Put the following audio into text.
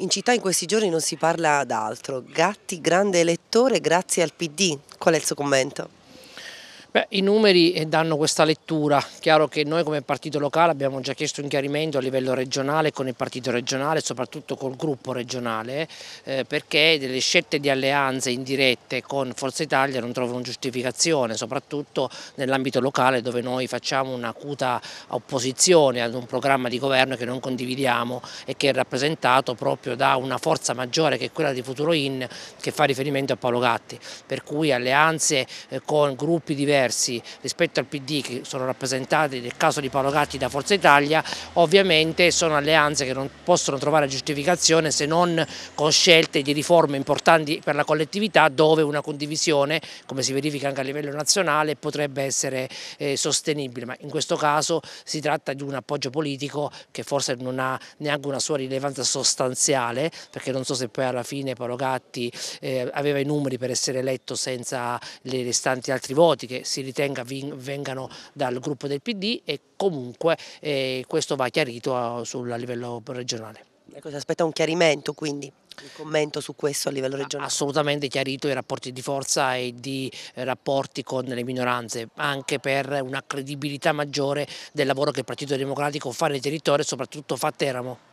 In città in questi giorni non si parla d'altro. Gatti, grande elettore, grazie al PD. Qual è il suo commento? Beh, I numeri eh, danno questa lettura, chiaro che noi come partito locale abbiamo già chiesto un chiarimento a livello regionale con il partito regionale e soprattutto col gruppo regionale eh, perché delle scelte di alleanze indirette con Forza Italia non trovano giustificazione, soprattutto nell'ambito locale dove noi facciamo un'acuta opposizione ad un programma di governo che non condividiamo e che è rappresentato proprio da una forza maggiore che è quella di Futuro In che fa riferimento a Paolo Gatti, per cui alleanze eh, con gruppi diversi diversi rispetto al PD che sono rappresentati nel caso di Paolo Gatti da Forza Italia, ovviamente sono alleanze che non possono trovare giustificazione se non con scelte di riforme importanti per la collettività dove una condivisione, come si verifica anche a livello nazionale, potrebbe essere eh, sostenibile, ma in questo caso si tratta di un appoggio politico che forse non ha neanche una sua rilevanza sostanziale, perché non so se poi alla fine Paolo Gatti eh, aveva i numeri per essere eletto senza le restanti altri voti che si ritenga vengano dal gruppo del PD e comunque eh, questo va chiarito a, eh, sul, a livello regionale. Ecco, si aspetta un chiarimento quindi? Un commento su questo a livello regionale? Assolutamente chiarito i rapporti di forza e di rapporti con le minoranze, anche per una credibilità maggiore del lavoro che il Partito Democratico fa nel territorio e soprattutto fa a Teramo.